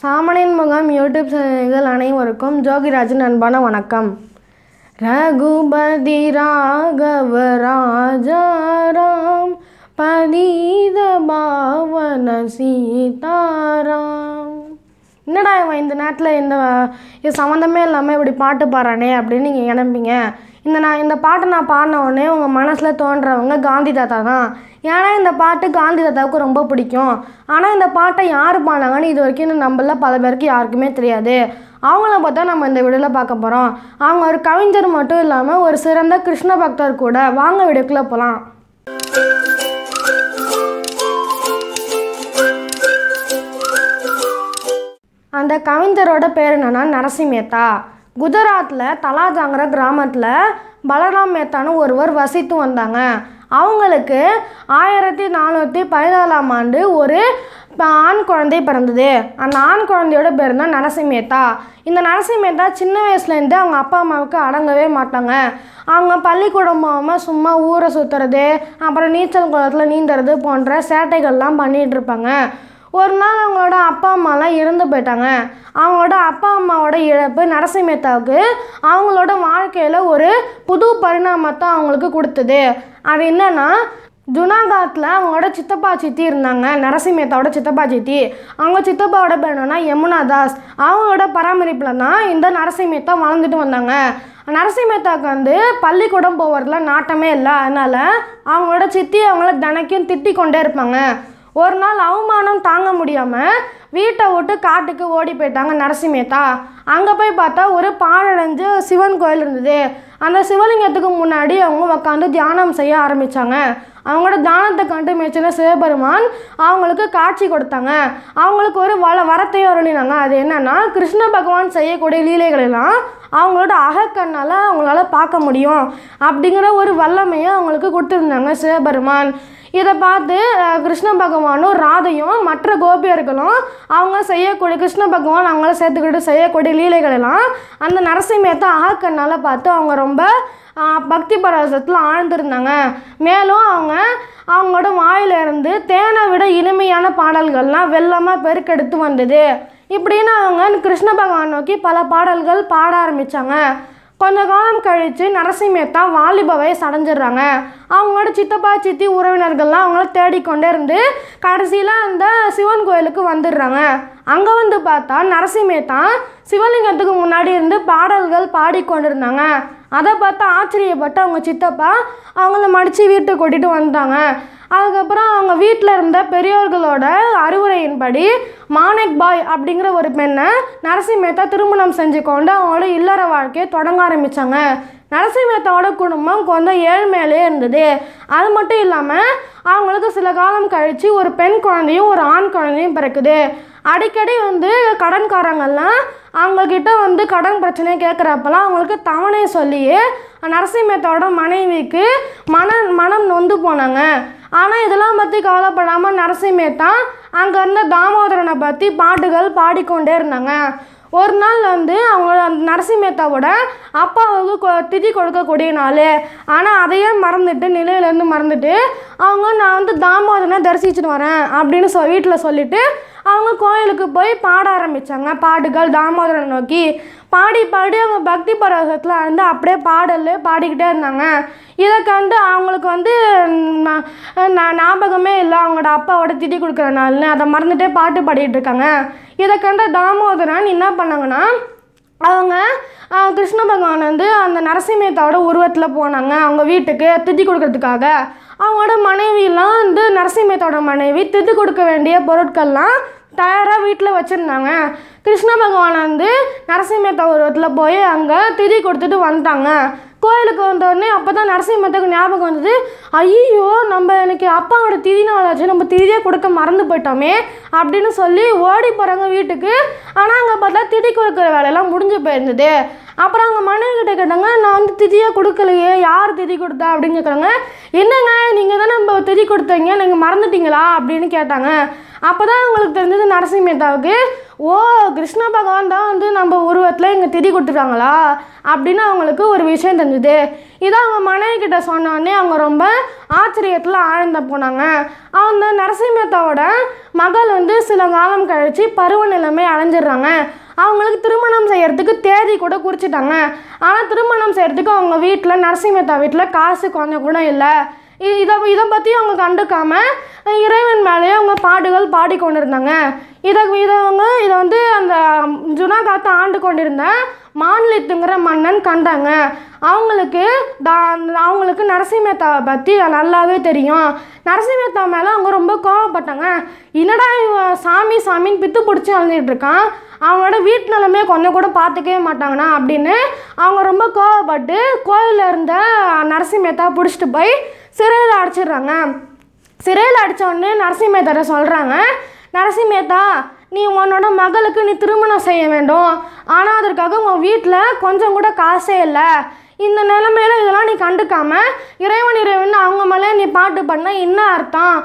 சாமனின் முகம் யூடியூப் சேனல்கள் அனைவருக்கும் ஜோகிராஜன் அன்பான வணக்கம் ரகுபதி ராகவ ராஜாராம் பதீத பாவன சீதாராம் என்னடா இவன் இந்த நேரத்தில் இந்த சம்மந்தமே இல்லாமல் இப்படி பாட்டு பாடுறானே அப்படின்னு நீங்கள் இணைப்பீங்க இந்த நான் இந்த பாட்டை நான் பாடின உடனே உங்கள் மனசில் தோன்றவங்க காந்தி தாத்தா தான் ஏன்னா இந்த பாட்டு காந்தி தாத்தாவுக்கு ரொம்ப பிடிக்கும் ஆனால் இந்த பாட்டை யார் பாடினாங்கன்னு இது வரைக்கும் நம்மள பல பேருக்கு யாருக்குமே தெரியாது அவங்கள பார்த்தா நம்ம இந்த விடலை பார்க்க போகிறோம் அவங்க ஒரு கவிஞர் மட்டும் இல்லாமல் ஒரு சிறந்த கிருஷ்ண பக்தர் கூட வாங்க வீடியோக்குள்ளே போகலாம் அந்த கவிஞரோட பேர் என்னென்னா நரசிம்மேத்தா குஜராத்தில் தலாஜாங்கிற கிராமத்தில் பலராம் மேத்தானு ஒருவர் வசித்து வந்தாங்க அவங்களுக்கு ஆயிரத்தி நானூற்றி பதினாலாம் ஆண்டு ஒரு ஆண் குழந்தை பிறந்தது அந்த ஆண் குழந்தையோட பேர் தான் நரசிம்மேத்தா இந்த நரசிம்மேத்தா சின்ன வயசுலேருந்து அவங்க அப்பா அம்மாவுக்கு அடங்கவே மாட்டாங்க அவங்க பள்ளிக்கூடம் போகாமல் சும்மா ஊரை சுற்றுறது அப்புறம் நீச்சல் குளத்தில் நீந்துறது போன்ற சேட்டைகள்லாம் பண்ணிகிட்டு இருப்பாங்க ஒரு நாள் அவங்களோட அப்பா அம்மாலாம் இறந்து போயிட்டாங்க அவங்களோட அப்பா அம்மாவோட இழப்பு நரசிம்மேத்தாவுக்கு அவங்களோட வாழ்க்கையில் ஒரு புது பரிணாமத்தை அவங்களுக்கு கொடுத்தது அது என்னென்னா ஜுனாகாத்தில் அவங்களோட சித்தப்பா சித்தி இருந்தாங்க நரசிம்மேத்தாவோட சித்தப்பா சித்தி அவங்க சித்தப்பாவோட பேர் யமுனா தாஸ் அவங்களோட பராமரிப்பில் தான் இந்த நரசிம்மேத்தா வளர்ந்துட்டு வந்தாங்க நரசிம்மேத்தாவுக்கு வந்து பள்ளிக்கூடம் போவதில் நாட்டமே இல்லை அதனால் அவங்களோட சித்தி அவங்கள தினைக்கும் திட்டி கொண்டே இருப்பாங்க ஒரு நாள் அவமானம் தாங்க முடியாமல் வீட்டை விட்டு காட்டுக்கு ஓடி போயிட்டாங்க நரசிம்மேத்தா அங்கே போய் பார்த்தா ஒரு பாழடைஞ்சு சிவன் கோயில் இருந்தது அந்த சிவலிங்கத்துக்கு முன்னாடி அவங்க உட்காந்து தியானம் செய்ய ஆரம்பித்தாங்க அவங்களோட தானத்தை கண்டு மேய்ச்சின சிவபெருமான் அவங்களுக்கு காட்சி கொடுத்தாங்க அவங்களுக்கு ஒரு வள வரத்தையும் அருளினாங்க அது என்னென்னா கிருஷ்ண பகவான் செய்யக்கூடிய லீலைகளெல்லாம் அவங்களோட அகக்கண்ணால் அவங்களால பார்க்க முடியும் அப்படிங்கிற ஒரு வல்லமையை அவங்களுக்கு கொடுத்துருந்தாங்க சிவபெருமான் இதை பார்த்து கிருஷ்ண பகவானும் ராதையும் மற்ற கோபியர்களும் அவங்க செய்யக்கூடிய கிருஷ்ண பகவான் அவங்கள சேர்த்துக்கிட்டு செய்யக்கூடிய லீலைகளெல்லாம் அந்த நரசிம்மத்தை அகக்கண்ணால் பார்த்து அவங்க ரொம்ப பக்தி பரவசத்தில் ஆழ்ந்திருந்தாங்க மேலும் அவங்க அவங்களோட வாயிலிருந்து தேனை விட இனிமையான பாடல்கள்லாம் வெள்ளமாக பெருக்கெடுத்து வந்தது இப்படின்னு அவங்க கிருஷ்ண பகவான் நோக்கி பல பாடல்கள் பாட ஆரம்பித்தாங்க கொஞ்ச காலம் கழித்து நரசிம்மத்தான் வாலிப வயசு அடைஞ்சிடுறாங்க அவங்களோட சித்தப்பா சித்தி உறவினர்கள்லாம் அவங்கள தேடிக்கொண்டே இருந்து கடைசியில் அந்த சிவன் கோயிலுக்கு வந்துடுறாங்க அங்கே வந்து பார்த்தா நரசிம்மத்தான் சிவலிங்கத்துக்கு முன்னாடி இருந்து பாடல்கள் பாடிக்கொண்டிருந்தாங்க அதை பார்த்து ஆச்சரியப்பட்டு அவங்க சித்தப்பா அவங்கள மடித்து வீட்டுக்கு கூட்டிகிட்டு வந்தாங்க அதுக்கப்புறம் அவங்க வீட்டில் இருந்த பெரியோர்களோட அறிவுரையின்படி மானக் பாய் அப்படிங்கிற ஒரு பெண்ணை நரசிம்மேத்தா திருமணம் செஞ்சு கொண்டு அவங்களோட இல்லற வாழ்க்கையை தொடங்க ஆரம்பித்தாங்க நரசிம்மேத்தாவோட குடும்பம் கொஞ்சம் ஏழ்மையிலே இருந்தது அது மட்டும் இல்லாமல் அவங்களுக்கு சில காலம் கழித்து ஒரு பெண் குழந்தையும் ஒரு ஆண் குழந்தையும் பிறக்குது அடிக்கடி வந்து கடன்காரங்கள்லாம் அவங்கக்கிட்ட வந்து கடன் பிரச்சனையை கேட்குறப்பெல்லாம் அவங்களுக்கு தவணை சொல்லி நரசிம்மத்தோட மனைவிக்கு மன மனம் நொந்து போனாங்க ஆனால் இதெல்லாம் பற்றி கவலைப்படாமல் நரசிம்மேத்தான் அங்கே இருந்த தாமோதரனை பற்றி பாட்டுகள் பாடிக்கொண்டே இருந்தாங்க ஒரு நாள் வந்து அவங்க அந்த நரசிம்ம மேத்தாவோட அப்பாவுக்கு திதி கொடுக்கக்கூடிய நாள் ஆனால் அதையே மறந்துட்டு நிலையிலேருந்து மறந்துட்டு அவங்க நான் வந்து தாமோதனை தரிசிச்சுட்டு வரேன் அப்படின்னு சொ வீட்டில் சொல்லிவிட்டு அவங்க கோயிலுக்கு போய் பாட ஆரம்பித்தாங்க பாடுகள் தாமோதரனை நோக்கி பாடி பாடி அவங்க பக்தி பரவசத்தில் வந்து அப்படியே பாடல் பாடிக்கிட்டே இருந்தாங்க இதை கண்டு அவங்களுக்கு வந்து நான் ஞாபகமே இல்லை அவங்களோட அப்பாவோட திட்டி கொடுக்குற நாள்னு அதை மறந்துட்டே பாட்டு பாடிட்டு இருக்காங்க இதை கண்ட தாமோதரன் என்ன பண்ணாங்கன்னா அவங்க கிருஷ்ண பகவான் வந்து அந்த நரசிம்மத்தோட உருவத்தில் போனாங்க அவங்க வீட்டுக்கு திட்டி கொடுக்கறதுக்காக அவங்களோட மனைவியெலாம் வந்து நரசிம்மத்தோட மனைவி திட்டு கொடுக்க வேண்டிய பொருட்கள்லாம் தயாராக வீட்டில் வச்சுருந்தாங்க கிருஷ்ண பகவான் வந்து நரசிம்மத்த உருவத்தில் போய் அங்கே திதி கொடுத்துட்டு வந்துட்டாங்க கோயிலுக்கு வந்தோடனே அப்போ தான் நரசிம்மத்துக்கு ஞாபகம் வந்தது ஐயோ நம்ம எனக்கு அப்பாவோட திதி நாளாச்சு நம்ம திதியே கொடுக்க மறந்து போயிட்டோமே அப்படின்னு சொல்லி ஓடி போகிறாங்க வீட்டுக்கு ஆனால் அங்கே பார்த்தா திதி கொடுக்குற வேலையெல்லாம் முடிஞ்சு போயிருந்தது அப்புறம் அவங்க கிட்ட கேட்டாங்க நான் வந்து திதியாக கொடுக்கலையே யார் திதி கொடுத்தா அப்படின்னு கேட்குறாங்க என்னங்க நீங்கள் தான் நம்ம திதி கொடுத்தீங்க நீங்கள் மறந்துட்டீங்களா அப்படின்னு கேட்டாங்க அப்போ தான் உங்களுக்கு தெரிஞ்சது நரசிம்ம மேத்தாவுக்கு ஓ கிருஷ்ண பகவான் தான் வந்து நம்ம உருவத்தில் இங்கே திதி கொடுத்துட்டாங்களா அப்படின்னு அவங்களுக்கு ஒரு விஷயம் தெரிஞ்சுது இதை அவங்க மனைவி கிட்ட சொன்னோடனே அவங்க ரொம்ப ஆச்சரியத்தில் ஆழ்ந்த போனாங்க அவங்க மேத்தாவோட மகள் வந்து சில காலம் கழித்து நிலைமை அடைஞ்சிடுறாங்க அவங்களுக்கு திருமணம் செய்கிறதுக்கு தேதி கூட குறிச்சிட்டாங்க ஆனால் திருமணம் செய்கிறதுக்கு அவங்க வீட்டில் மேத்தா வீட்டில் காசு கொஞ்சம் கூட இல்லை இதை இதை பற்றி அவங்க கண்டுக்காமல் இறைவன் மேலேயே அவங்க பாடுகள் பாடிக்கொண்டிருந்தாங்க இருந்தாங்க இதை இதை அவங்க இதை வந்து அந்த ஜுனா காத்து ஆண்டு கொண்டிருந்த மாநிலத்துங்கிற மன்னன் கண்டாங்க அவங்களுக்கு தா அவங்களுக்கு நரசிம்மேத்தாவை பற்றி நல்லாவே தெரியும் நரசிம்மேத்தா மேலே அவங்க ரொம்ப கோவப்பட்டாங்க என்னடா இவன் சாமி சாமின்னு பித்து பிடிச்சி அழுந்துட்டு இருக்கான் வீட்டு நிலமே கொஞ்சம் கூட பார்த்துக்கவே மாட்டாங்கண்ணா அப்படின்னு அவங்க ரொம்ப கோவப்பட்டு கோயிலில் இருந்த நரசிம்மேத்தா பிடிச்சிட்டு போய் சிறையில் அடைச்சிடுறாங்க சிறையில் அடித்தோடனே நரசிம்மேத்தார சொல்கிறாங்க நரசிம்மேத்தா நீ உன்னோட மகளுக்கு நீ திருமணம் செய்ய வேண்டும் ஆனால் அதற்காக உன் வீட்டில் கொஞ்சம் கூட காசே இல்லை இந்த நிலமையில இதெல்லாம் நீ கண்டுக்காம இறைவன் இறைவன் அவங்க மேலே நீ பாட்டு பண்ண என்ன அர்த்தம்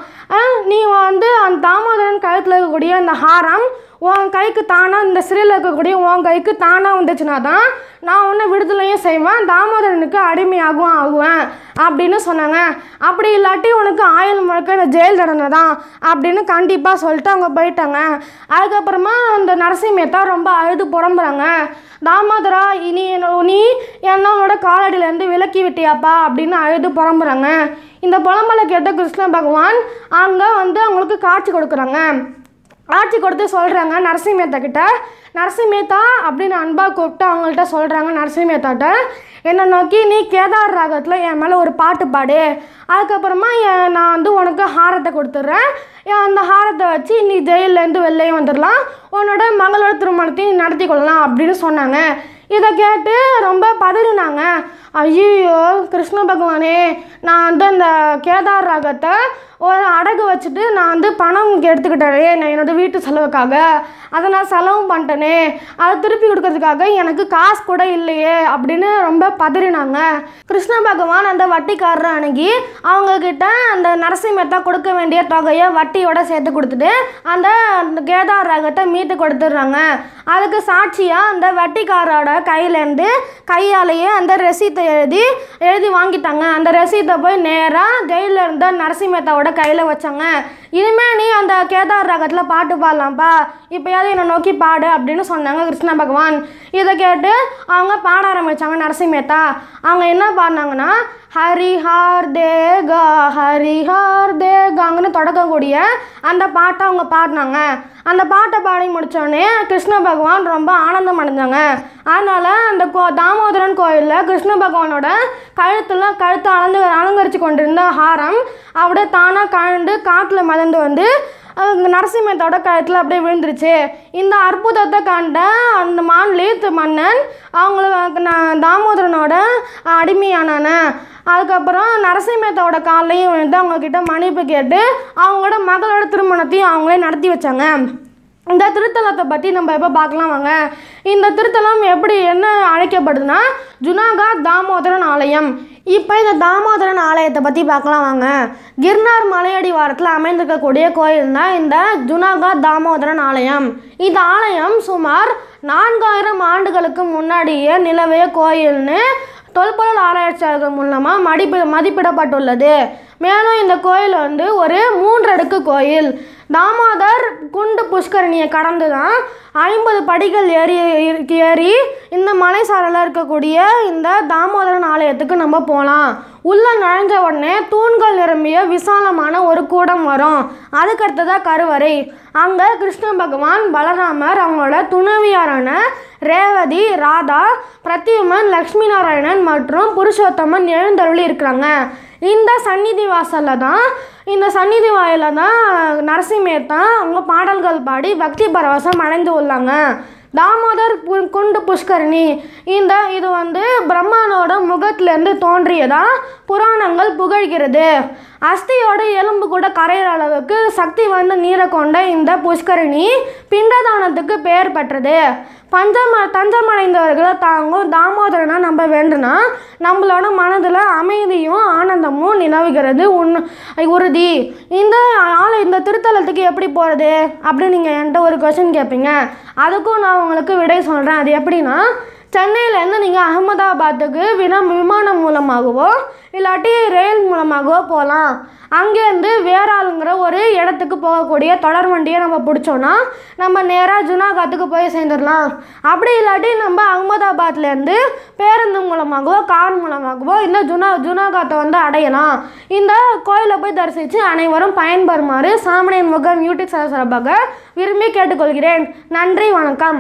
நீ வந்து அந்த தாமோதரன் கழுத்தில் இருக்கக்கூடிய அந்த ஹாரம் உன் கைக்கு தானாக இந்த சிறையில் இருக்கக்கூடிய உன் கைக்கு தானாக வந்துச்சுன்னா தான் நான் ஒன்று விடுதலையும் செய்வேன் தாமோதரனுக்கு அடிமையாகவும் ஆகுவேன் அப்படின்னு சொன்னாங்க அப்படி இல்லாட்டி உனக்கு ஆயுள் முழுக்க இந்த ஜெயில் தடனை தான் அப்படின்னு கண்டிப்பாக சொல்லிட்டு அவங்க போயிட்டாங்க அதுக்கப்புறமா அந்த நரசிம்மத்தா ரொம்ப அழுது புறம்புறாங்க தாமோதரா இனி என்ன நீ என்னோட காலடியிலேருந்து விலக்கி விட்டியாப்பா அப்படின்னு அழுது புறம்புறாங்க இந்த புலம்பலை கேட்ட கிருஷ்ண பகவான் அங்கே வந்து அவங்களுக்கு காட்சி கொடுக்குறாங்க ஆட்சி கொடுத்து சொல்கிறாங்க நரசிம்ம மேத்தாக்கிட்ட நரசிம் மேத்தா அப்படின்னு அன்பாக கூப்பிட்டு அவங்கள்ட்ட சொல்கிறாங்க நரசிம் மேத்தாட்ட என்னை நோக்கி நீ கேதார் ராகத்தில் என் மேலே ஒரு பாட்டு பாடு அதுக்கப்புறமா நான் வந்து உனக்கு ஹாரத்தை கொடுத்துட்றேன் அந்த ஹாரத்தை வச்சு நீ ஜெயிலேருந்து வெளிலையும் வந்துடலாம் உன்னோட மகளோட திருமணத்தையும் நடத்தி கொள்ளலாம் அப்படின்னு சொன்னாங்க இதை கேட்டு ரொம்ப பதறினாங்க ஐயோ கிருஷ்ண பகவானே நான் வந்து அந்த கேதார் ராகத்தை ஒரு அடகு வச்சுட்டு நான் வந்து பணம் எடுத்துக்கிட்டேனே நான் என்னோடய வீட்டு செலவுக்காக அதை நான் செலவும் பண்ணிட்டேனே அதை திருப்பி கொடுக்கறதுக்காக எனக்கு காசு கூட இல்லையே அப்படின்னு ரொம்ப பதறினாங்க கிருஷ்ண பகவான் அந்த வட்டிக்காரரை அணுகி அவங்கக்கிட்ட அந்த நரசிம்மத்தை கொடுக்க வேண்டிய தொகையை வட்டியோட சேர்த்து கொடுத்துட்டு அந்த கேதார் ராகத்தை மீட்டு கொடுத்துட்றாங்க அதுக்கு சாட்சியாக அந்த வட்டிக்காரோட கையிலேருந்து கையாலேயே அந்த ரசீத்தை எழுதி எழுதி வாங்கிட்டாங்க அந்த ரசீத்தை போய் நேராக ஜெயிலில் இருந்த நரசிம்மேத்தாவோட கையில் வச்சாங்க இனிமேல் நீ அந்த கேதார் ராகத்தில் பாட்டு பாடலாம்ப்பா இப்போயாவது என்னை நோக்கி பாடு அப்படின்னு சொன்னாங்க கிருஷ்ண பகவான் இதை கேட்டு அவங்க பாட ஆரம்பித்தாங்க நரசிம்மேத்தா அவங்க என்ன பாடினாங்கன்னா ஹரிஹார் தேகா ஹரிஹார் தேகாங்கன்னு தொடக்கக்கூடிய அந்த பாட்டை அவங்க பாடினாங்க அந்த பாட்டை பாடி முடித்தோடனே கிருஷ்ண பகவான் ரொம்ப ஆனந்தம் அடைஞ்சாங்க அதனால் அந்த கோ தாமோதரன் கோயிலில் கிருஷ்ண பகவானோட கழுத்தில் கழுத்தை அலந்து அலங்கரித்து கொண்டிருந்த ஹாரம் அப்படியே தானாக கழண்டு காட்டில் மிதந்து வந்து நரசிம்மத்தோட கழுத்தில் அப்படியே விழுந்துருச்சு இந்த அற்புதத்தை கண்ட அந்த மான்லேத் மன்னன் அவங்களுக்கு நான் தாமோதரனோட அடிமையானான அதுக்கப்புறம் நரசிம்மத்தோட காலையும் வந்து அவங்கக்கிட்ட மன்னிப்பு கேட்டு அவங்களோட மகளோட திருமணத்தையும் அவங்களே நடத்தி வச்சாங்க இந்த திருத்தலத்தை பற்றி நம்ம எப்போ பார்க்கலாம் வாங்க இந்த திருத்தலம் எப்படி என்ன அழைக்கப்படுதுன்னா ஜுனாகா தாமோதரன் ஆலயம் இப்போ இந்த தாமோதரன் ஆலயத்தை பற்றி பார்க்கலாம் வாங்க கிர்னார் மலையடி வாரத்தில் அமைந்திருக்கக்கூடிய கோயில் தான் இந்த ஜுனாகா தாமோதரன் ஆலயம் இந்த ஆலயம் சுமார் நான்காயிரம் ஆண்டுகளுக்கு முன்னாடியே நிலவிய கோயில்னு தொல்பொருள் ஆராய்ச்சியாளர்கள் மூலமாக மடிப்பு மதிப்பிடப்பட்டுள்ளது மேலும் இந்த கோயில் வந்து ஒரு மூன்றடுக்கு கோயில் தாமோதர் குண்டு புஷ்கரணியை கடந்து தான் ஐம்பது படிகள் ஏறி ஏறி இந்த மலை சாரலில் இருக்கக்கூடிய இந்த தாமோதரன் ஆலயத்துக்கு நம்ம போகலாம் உள்ளே நுழைஞ்ச உடனே தூண்கள் நிரம்பிய விசாலமான ஒரு கூடம் வரும் அதுக்கடுத்ததாக கருவறை அங்கே கிருஷ்ண பகவான் பலராமர் அவங்களோட துணைவியாரான ரேவதி ராதா பிரத்யுமன் லக்ஷ்மி நாராயணன் மற்றும் புருஷோத்தமன் எழுந்தருளி இருக்கிறாங்க இந்த சந்நிதி வாசலில் தான் இந்த சந்நிதி வாயில தான் நரசிம்மேத்தான் அவங்க பாடல்கள் பாடி பக்தி பரவசம் அடைந்து உள்ளாங்க தாமோதர் குண்டு புஷ்கரணி இந்த இது வந்து பிரம்மனோட முகத்திலேருந்து தோன்றியதாக புராணங்கள் புகழ்கிறது அஸ்தியோட எலும்பு கூட கரையிற அளவுக்கு சக்தி வாய்ந்த நீரை கொண்ட இந்த புஷ்கரணி பிண்டதானத்துக்கு பெயர் பெற்றது பஞ்சம தஞ்சமடைந்தவர்களை தாங்கும் தாமோதரனை நம்ம வேண்டுனா நம்மளோட மனதில் அமைதியும் ஆனந்தமும் நிலவுகிறது உன் உறுதி இந்த ஆள் இந்த திருத்தலத்துக்கு எப்படி போகிறது அப்படின்னு நீங்கள் என்கிட்ட ஒரு கொஷின் கேட்பீங்க அதுக்கும் நான் உங்களுக்கு விடை சொல்கிறேன் அது எப்படின்னா சென்னையிலேருந்து நீங்கள் அகமதாபாத்துக்கு வினம் விமானம் மூலமாகவோ இல்லாட்டி ரயில் மூலமாகவோ போகலாம் அங்கேருந்து வேறாளுங்கிற ஒரு இடத்துக்கு போகக்கூடிய தொடர் வண்டியை நம்ம பிடிச்சோன்னா நம்ம நேராக ஜுனாகாத்துக்கு போய் சேர்ந்துடலாம் அப்படி இல்லாட்டி நம்ம அகமதாபாத்லேருந்து பேருந்து மூலமாகவோ கார் மூலமாகவோ இந்த ஜுனா ஜுனாகாத்தை வந்து அடையலாம் இந்த கோயிலை போய் தரிசித்து அனைவரும் பயன்பெறுமாறு சாமணியின் முகம் யூடியூப் சார் சார்பாக விரும்பி கேட்டுக்கொள்கிறேன் நன்றி வணக்கம்